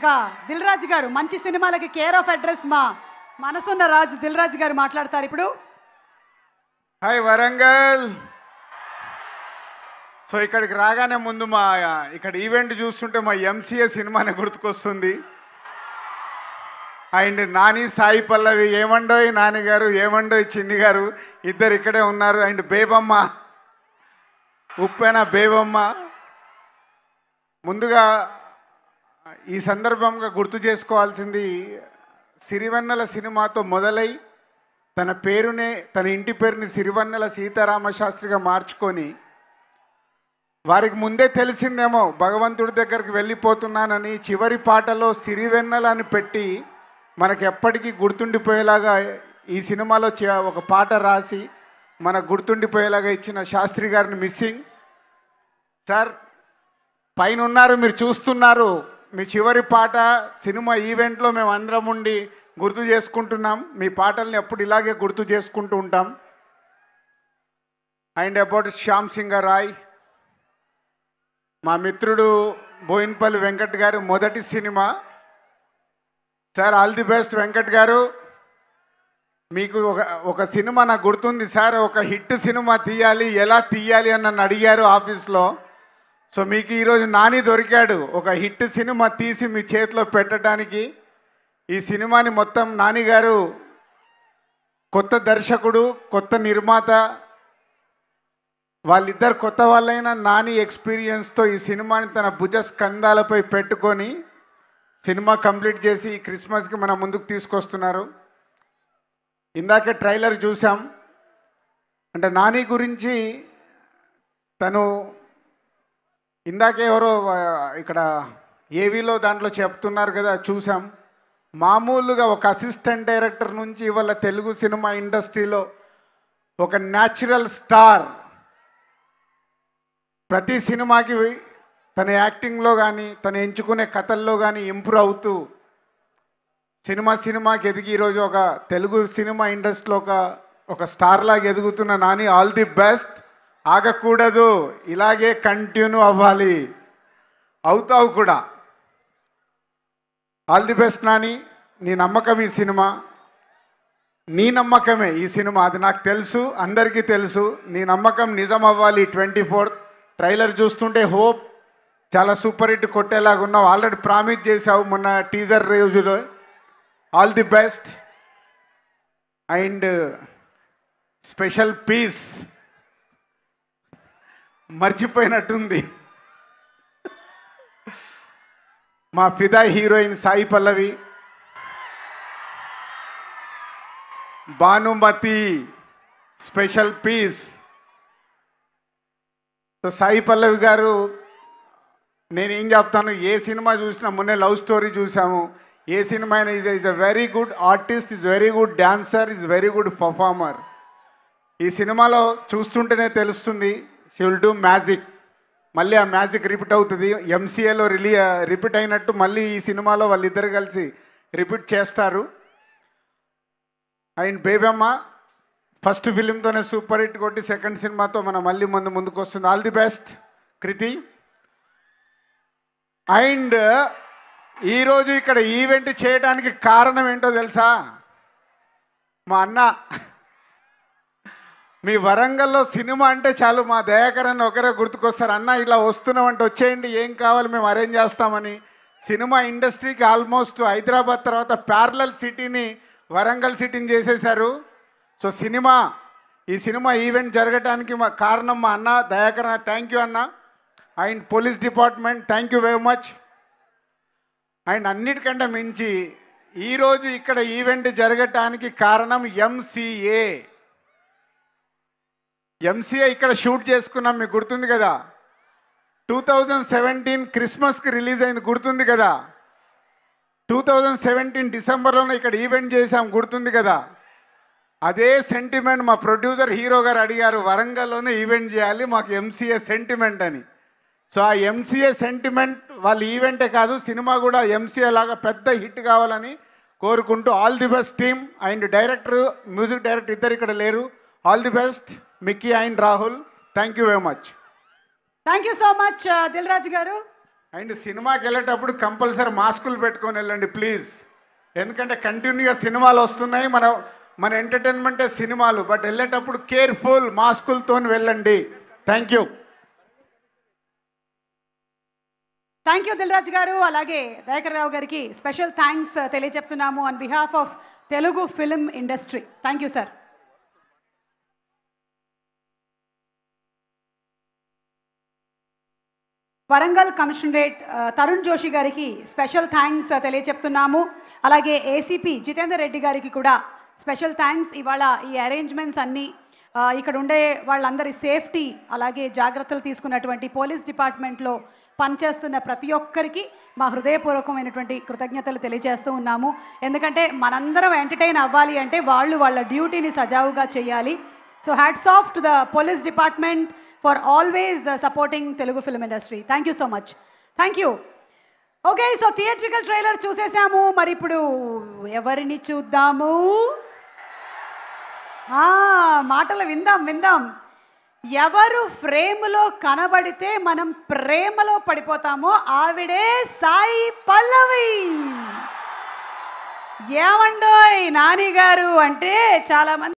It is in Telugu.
ఇక దిల్ రాజు గారు మంచి సినిమాలకి కేర్ ఆఫ్ అడ్రస్ మా మనసున్న రాజు దిల్ రాజు గారు మాట్లాడతారు ఇప్పుడు హాయ్ వరంగల్ సో ఇక్కడికి రాగానే ముందు మా ఇక్కడ ఈవెంట్ చూస్తుంటే మా ఎంసీఏ సినిమానే గుర్తుకొస్తుంది అండ్ నాని సాయి పల్లవి ఏమండోయ్ నాని గారు ఏమండోయ్ చిన్ని గారు ఇద్దరు ఇక్కడే ఉన్నారు అండ్ బేబమ్మ ఉప్పెన బేబమ్మ ముందుగా ఈ సందర్భంగా గుర్తు చేసుకోవాల్సింది సిరివెన్నెల సినిమాతో మొదలై తన పేరునే తన ఇంటి పేరుని సిరివెన్నెల సీతారామశాస్త్రిగా మార్చుకొని వారికి ముందే తెలిసిందేమో భగవంతుడి దగ్గరికి వెళ్ళిపోతున్నానని చివరి పాటలో సిరివెన్నెలని అని పెట్టి మనకు ఎప్పటికీ గుర్తుండిపోయేలాగా ఈ సినిమాలో ఒక పాట రాసి మనకు గుర్తుండిపోయేలాగా ఇచ్చిన శాస్త్రి గారిని మిస్సింగ్ సార్ పైన ఉన్నారు మీరు చూస్తున్నారు మీ చివరి పాట సినిమా ఈవెంట్లో మేము అందరం ఉండి గుర్తు చేసుకుంటున్నాం మీ పాటల్ని ఎప్పుడు ఇలాగే గుర్తు చేసుకుంటూ ఉంటాం అండ్ అబౌట్ శ్యామ్ సింగర్ రాయ్ మా మిత్రుడు బోయిన్పల్లి వెంకట్ గారు మొదటి cinema sir all the best Venkat garu మీకు ఒక ఒక సినిమా నాకు గుర్తుంది సార్ ఒక హిట్ సినిమా తీయాలి ఎలా తీయాలి అని నన్ను అడిగారు ఆఫీస్లో సో మీకు ఈరోజు నాని దొరికాడు ఒక హిట్ సినిమా తీసి మీ చేతిలో పెట్టడానికి ఈ సినిమాని మొత్తం నాని గారు కొత్త దర్శకుడు కొత్త నిర్మాత వాళ్ళిద్దరు కొత్త వాళ్ళైన నాని ఎక్స్పీరియన్స్తో ఈ సినిమాని తన భుజ స్కంధాలపై పెట్టుకొని సినిమా కంప్లీట్ చేసి ఈ క్రిస్మస్కి మన ముందుకు తీసుకొస్తున్నారు ఇందాకే ట్రైలర్ చూసాం అంటే నాని గురించి తను ఇందాకే ఎవరో ఇక్కడ ఏవీలో దాంట్లో చెప్తున్నారు కదా చూసాం మామూలుగా ఒక అసిస్టెంట్ డైరెక్టర్ నుంచి ఇవాళ తెలుగు సినిమా ఇండస్ట్రీలో ఒక న్యాచురల్ స్టార్ ప్రతి సినిమాకి తన యాక్టింగ్లో కానీ తను ఎంచుకునే కథల్లో కానీ ఇంప్రూవ్ అవుతూ సినిమా సినిమాకి ఎదిగి ఈరోజు ఒక తెలుగు సినిమా ఇండస్ట్రీలో ఒక ఒక స్టార్లాగా ఎదుగుతున్న నాని ఆల్ ది బెస్ట్ ఆగకూడదు ఇలాగే కంటిన్యూ అవ్వాలి అవుతావు కూడా ఆల్ ది బెస్ట్ నాని నీ నమ్మకం ఈ సినిమా నీ నమ్మకమే ఈ సినిమా అది నాకు తెలుసు అందరికీ తెలుసు నీ నమ్మకం నిజం అవ్వాలి ట్వంటీ ఫోర్త్ ట్రైలర్ చూస్తుంటే హోప్ చాలా సూపర్ హిట్ కొట్టేలాగా ఉన్నావు ఆల్రెడీ ప్రామిస్ చేసావు మొన్న టీజర్ రోజులో all the best and special piece మర్చిపోయినట్టుంది మా Fidaa heroine Sai Pallavi Bhanumathi special piece so Sai Pallavi garu నేను ఏం చెప్తాను ఏ సినిమా చూసినా మొన్నే లవ్ స్టోరీ చూసాము ఏ సినిమా అయినా is is a very good artist is very good dancer is very good performer ఈ సినిమాలో చూస్తుంటేనే తెలుస్తుంది షీ విల్ డూ మ్యాజిక్ మళ్ళీ ఆ మ్యాజిక్ రిపీట్ అవుతుంది ఎంసీఏలో రిలీ రిపీట్ అయినట్టు మళ్ళీ ఈ సినిమాలో వాళ్ళిద్దరు కలిసి రిపీట్ చేస్తారు అండ్ బేబమ్మ ఫస్ట్ ఫిలింతోనే సూపర్ హిట్ కొట్టి సెకండ్ సినిమాతో మనం మళ్ళీ ముందు ముందుకు వస్తుంది all the best Krithi and ఈరోజు ఇక్కడ ఈవెంట్ చేయడానికి కారణం ఏంటో తెలుసా మా అన్న మీ వరంగల్లో సినిమా అంటే చాలు మా దయాకరణ ఒకరే గుర్తుకొస్తారు అన్న ఇలా వస్తున్నామంటే వచ్చేయండి ఏం కావాలి మేము అరేంజ్ చేస్తామని సినిమా ఇండస్ట్రీకి ఆల్మోస్ట్ హైదరాబాద్ తర్వాత ప్యారలల్ సిటీని వరంగల్ సిటీని చేసేశారు సో సినిమా ఈ సినిమా ఈవెంట్ జరగడానికి మా కారణం మా అన్న దయాకరణ థ్యాంక్ యూ అన్న and police department thank you very much and అన్నిటికంటే మించి ఈరోజు ఇక్కడ ఈవెంట్ జరగటానికి కారణం ఎంసీఏ ఎంసీఏ ఇక్కడ షూట్ చేసుకున్నాం మీకు గుర్తుంది కదా టూ థౌజండ్ సెవెంటీన్ క్రిస్మస్కి రిలీజ్ అయింది గుర్తుంది కదా టూ థౌజండ్ సెవెంటీన్ డిసెంబర్లోనే ఇక్కడ ఈవెంట్ చేసాం గుర్తుంది కదా అదే సెంటిమెంట్ మా ప్రొడ్యూసర్ హీరో గారు అడిగారు వరంగల్లోనే ఈవెంట్ చేయాలి మాకు ఎంసీఏ సెంటిమెంట్ అని సో ఆ ఎంసీఏ సెంటిమెంట్ వాళ్ళ ఈవెంటే కాదు సినిమా కూడా ఎంసీఏ లాగా పెద్ద హిట్ కావాలని కోరుకుంటూ all the best team and director music director ఇద్దరు ఇక్కడ లేరు all the best Mickey and Rahul thank you very much thank you so much Dilraj garu and సినిమాకి వెళ్ళేటప్పుడు కంపల్సరీ మాస్కులు పెట్టుకొని వెళ్ళండి ప్లీజ్ ఎందుకంటే కంటిన్యూగా సినిమాలు వస్తున్నాయి మన మన ఎంటర్టైన్మెంటే సినిమాలు బట్ వెళ్ళేటప్పుడు కేర్ఫుల్ మాస్కులతో వెళ్ళండి thank you thank you Dilraj garu అలాగే Dayakar Rao garu special thanks uh, తెలియజెప్తున్నాము on behalf of Telugu film industry thank you sir Warangal commissionerate Tarun Joshi garu special thanks తెలియచెప్తున్నాము అలాగే ఏసీపీ జితేందర్ రెడ్డి గారికి కూడా స్పెషల్ థ్యాంక్స్ ఇవాళ ఈ అరేంజ్మెంట్స్ అన్నీ ఇక్కడ ఉండే వాళ్ళందరి సేఫ్టీ అలాగే జాగ్రత్తలు తీసుకున్నటువంటి పోలీస్ డిపార్ట్మెంట్లో పనిచేస్తున్న ప్రతి ఒక్కరికి మా హృదయపూర్వకమైనటువంటి కృతజ్ఞతలు తెలియజేస్తూ ఉన్నాము ఎందుకంటే మనందరం ఎంటర్టైన్ అవ్వాలి అంటే వాళ్ళు వాళ్ళ డ్యూటీని సజావుగా చేయాలి so hats off to the police department for always supporting Telugu film industry thank you so much thank you okay so theatrical trailer చూసేసాము మరి ఇప్పుడు ఎవరిని చూద్దాము మాటలు విందాం విందాం ఎవరు ఫ్రేమ్లో కనబడితే మనం ప్రేమలో పడిపోతామో ఆవిడే సాయి పల్లవి ఏమండోయ్ నాని గారు అంటే చాలామంది